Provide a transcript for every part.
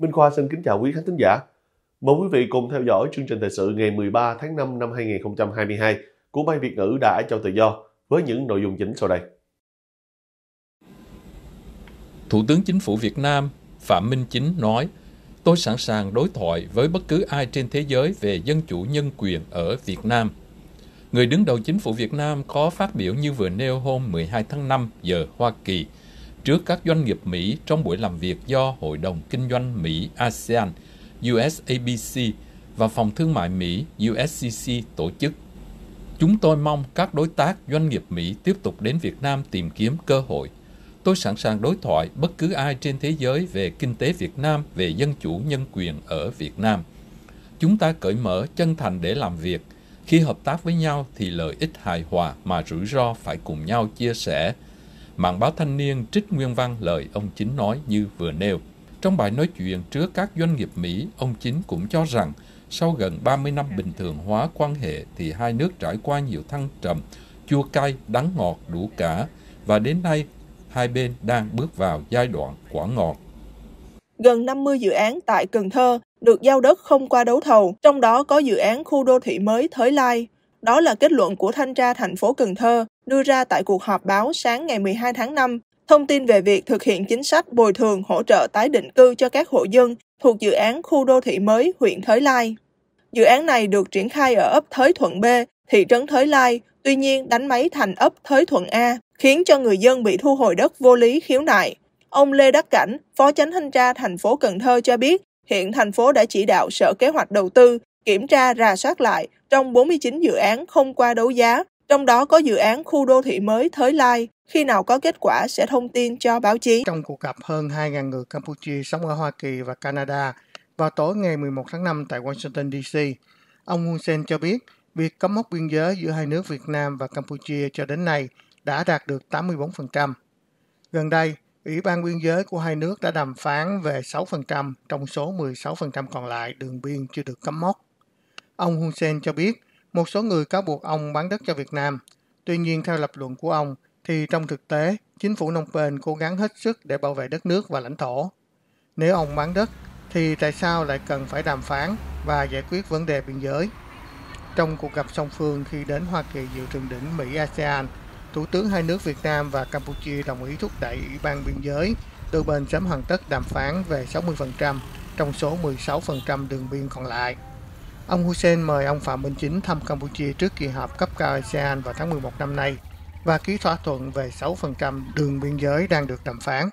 Minh Khoa xin kính chào quý khán thính giả. Mời quý vị cùng theo dõi chương trình thời sự ngày 13 tháng 5 năm 2022 của Ban Việt ngữ đã cho tự do với những nội dung chính sau đây. Thủ tướng Chính phủ Việt Nam Phạm Minh Chính nói, tôi sẵn sàng đối thoại với bất cứ ai trên thế giới về dân chủ nhân quyền ở Việt Nam. Người đứng đầu chính phủ Việt Nam có phát biểu như vừa nêu hôm 12 tháng 5 giờ Hoa Kỳ – trước các doanh nghiệp Mỹ trong buổi làm việc do Hội đồng Kinh doanh Mỹ ASEAN USABC và Phòng Thương mại Mỹ USCC tổ chức. Chúng tôi mong các đối tác doanh nghiệp Mỹ tiếp tục đến Việt Nam tìm kiếm cơ hội. Tôi sẵn sàng đối thoại bất cứ ai trên thế giới về kinh tế Việt Nam, về dân chủ nhân quyền ở Việt Nam. Chúng ta cởi mở, chân thành để làm việc. Khi hợp tác với nhau thì lợi ích hài hòa mà rủi ro phải cùng nhau chia sẻ – Mạng báo thanh niên trích nguyên văn lời ông Chính nói như vừa nêu. Trong bài nói chuyện trước các doanh nghiệp Mỹ, ông Chính cũng cho rằng sau gần 30 năm bình thường hóa quan hệ thì hai nước trải qua nhiều thăng trầm, chua cay, đắng ngọt đủ cả và đến nay hai bên đang bước vào giai đoạn quả ngọt. Gần 50 dự án tại Cần Thơ được giao đất không qua đấu thầu, trong đó có dự án khu đô thị mới Thới Lai. Đó là kết luận của thanh tra thành phố Cần Thơ đưa ra tại cuộc họp báo sáng ngày 12 tháng 5, thông tin về việc thực hiện chính sách bồi thường hỗ trợ tái định cư cho các hộ dân thuộc dự án khu đô thị mới huyện Thới Lai. Dự án này được triển khai ở ấp Thới Thuận B, thị trấn Thới Lai, tuy nhiên đánh máy thành ấp Thới Thuận A, khiến cho người dân bị thu hồi đất vô lý khiếu nại. Ông Lê Đắc Cảnh, Phó Chánh Thanh tra thành phố Cần Thơ cho biết, hiện thành phố đã chỉ đạo Sở Kế hoạch Đầu tư kiểm tra rà soát lại trong 49 dự án không qua đấu giá trong đó có dự án khu đô thị mới Thới Lai. Khi nào có kết quả sẽ thông tin cho báo chí. Trong cuộc gặp hơn 2.000 người Campuchia sống ở Hoa Kỳ và Canada vào tối ngày 11 tháng 5 tại Washington D.C. ông Hun Sen cho biết việc cấm mốc biên giới giữa hai nước Việt Nam và Campuchia cho đến nay đã đạt được 84%. Gần đây, Ủy ban biên giới của hai nước đã đàm phán về 6% trong số 16% còn lại đường biên chưa được cấm mốc. Ông Hun Sen cho biết một số người cáo buộc ông bán đất cho Việt Nam. Tuy nhiên, theo lập luận của ông, thì trong thực tế, chính phủ nông Penh cố gắng hết sức để bảo vệ đất nước và lãnh thổ. Nếu ông bán đất, thì tại sao lại cần phải đàm phán và giải quyết vấn đề biên giới? Trong cuộc gặp song phương khi đến Hoa Kỳ dự trường đỉnh Mỹ-ASEAN, Thủ tướng hai nước Việt Nam và Campuchia đồng ý thúc đẩy Ủy ban biên giới, từ bên sớm hoàn tất đàm phán về 60% trong số 16% đường biên còn lại. Ông Hussein mời ông Phạm Minh Chính thăm Campuchia trước kỳ họp cấp cao ASEAN vào tháng 11 năm nay và ký thỏa thuận về 6% đường biên giới đang được đàm phán.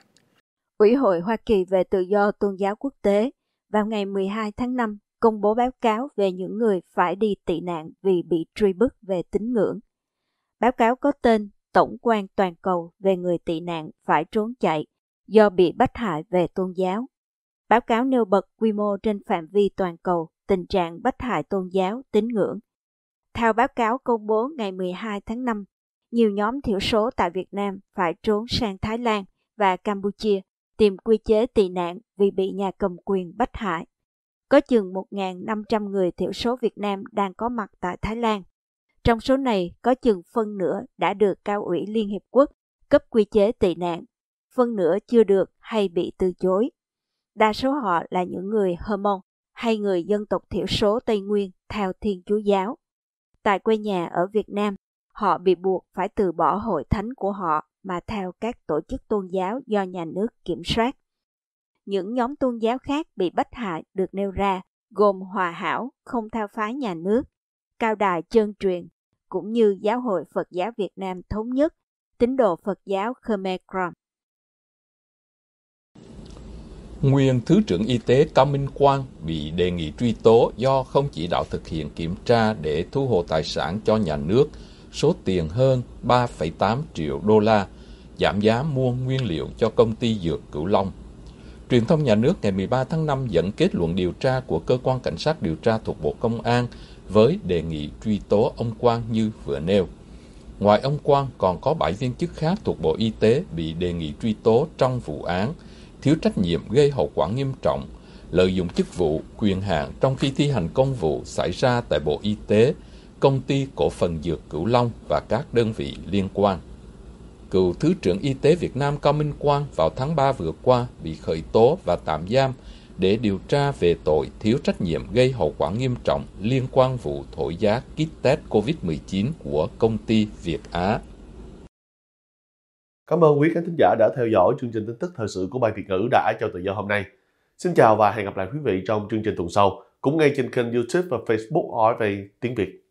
Ủy hội Hoa Kỳ về tự do tôn giáo quốc tế vào ngày 12 tháng 5 công bố báo cáo về những người phải đi tị nạn vì bị truy bức về tín ngưỡng. Báo cáo có tên Tổng quan toàn cầu về người tị nạn phải trốn chạy do bị bắt hại về tôn giáo. Báo cáo nêu bật quy mô trên phạm vi toàn cầu tình trạng bách hại tôn giáo, tín ngưỡng. Theo báo cáo công bố ngày 12 tháng 5, nhiều nhóm thiểu số tại Việt Nam phải trốn sang Thái Lan và Campuchia tìm quy chế tị nạn vì bị nhà cầm quyền bách hại. Có chừng 1.500 người thiểu số Việt Nam đang có mặt tại Thái Lan. Trong số này, có chừng phân nửa đã được Cao ủy Liên Hiệp Quốc cấp quy chế tị nạn, phân nửa chưa được hay bị từ chối. Đa số họ là những người Hmong hay người dân tộc thiểu số Tây Nguyên theo Thiên Chúa giáo. Tại quê nhà ở Việt Nam, họ bị buộc phải từ bỏ hội thánh của họ mà theo các tổ chức tôn giáo do nhà nước kiểm soát. Những nhóm tôn giáo khác bị bắt hại được nêu ra gồm Hòa Hảo, không theo phái nhà nước, Cao Đài Trơn Truyền, cũng như Giáo hội Phật giáo Việt Nam Thống nhất, tín đồ Phật giáo Khmer Krom. Nguyên Thứ trưởng Y tế Cao Minh Quang bị đề nghị truy tố do không chỉ đạo thực hiện kiểm tra để thu hồi tài sản cho nhà nước số tiền hơn 3,8 triệu đô la giảm giá mua nguyên liệu cho công ty dược Cửu Long. Truyền thông nhà nước ngày 13 tháng 5 dẫn kết luận điều tra của cơ quan cảnh sát điều tra thuộc Bộ Công an với đề nghị truy tố ông Quang như vừa nêu. Ngoài ông Quang còn có 7 viên chức khác thuộc Bộ Y tế bị đề nghị truy tố trong vụ án thiếu trách nhiệm gây hậu quả nghiêm trọng, lợi dụng chức vụ, quyền hạn trong khi thi hành công vụ xảy ra tại Bộ Y tế, Công ty Cổ phần Dược Cửu Long và các đơn vị liên quan. Cựu Thứ trưởng Y tế Việt Nam Cao Minh Quang vào tháng 3 vừa qua bị khởi tố và tạm giam để điều tra về tội thiếu trách nhiệm gây hậu quả nghiêm trọng liên quan vụ thổi giá kit test COVID-19 của công ty Việt Á. Cảm ơn quý khán thính giả đã theo dõi chương trình tin tức thời sự của Ban Việt ngữ đã cho tự do hôm nay. Xin chào và hẹn gặp lại quý vị trong chương trình tuần sau, cũng ngay trên kênh YouTube và Facebook OFA Tiếng Việt.